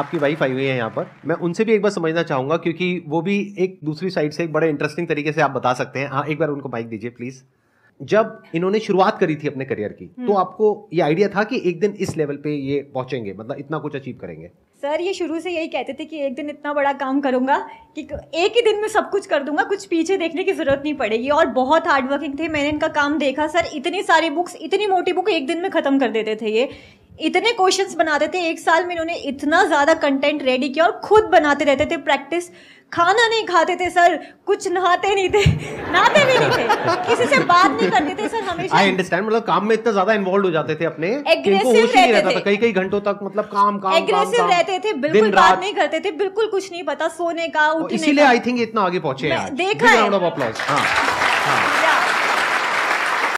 आपकी वाइफ आई हुई है यहाँ पर मैं उनसे भी एक बार समझना चाहूंगा क्योंकि वो भी एक दूसरी साइड से एक बड़े इंटरेस्टिंग तरीके से आप बता सकते हैं हाँ एक बार उनको माइक दीजिए प्लीज़ जब इन्होंने शुरुआत करी थी अपने करियर की तो हम्म। आपको ये आइडिया था कि एक दिन इस लेवल पे ये पहुंचेंगे मतलब इतना कुछ अचीव करेंगे सर ये शुरू से यही कहते थे कि एक दिन इतना बड़ा काम करूंगा कि एक ही दिन में सब कुछ कर दूंगा कुछ पीछे देखने की जरूरत नहीं पड़ेगी और बहुत हार्डवर्किंग थे मैंने इनका काम देखा सर इतनी सारी बुक्स इतनी मोटी बुक एक दिन में खत्म कर देते थे ये इतने क्वेश्चंस बनाते थे एक साल में इन्होंने इतना ज़्यादा कंटेंट रेडी किया और खुद बनाते रहते थे प्रैक्टिस खाना नहीं खाते थे सर कुछ नहाते नहीं थे नहाते भी नहीं थे किसी से बात नहीं करते थे सर हमेशा आई अंडरस्टैंड मतलब काम में इतना ज्यादा इन्वॉल्व हो जाते थे अपने एग्रेसिव रहते थे कई कई घंटों तक मतलब काम काम एग्रेसिव काम, रहते थे बिल्कुल बात नहीं करते थे बिल्कुल कुछ नहीं पता सोने का उठने का इसीलिए आई थिंक इतना आगे पहुंचे देखा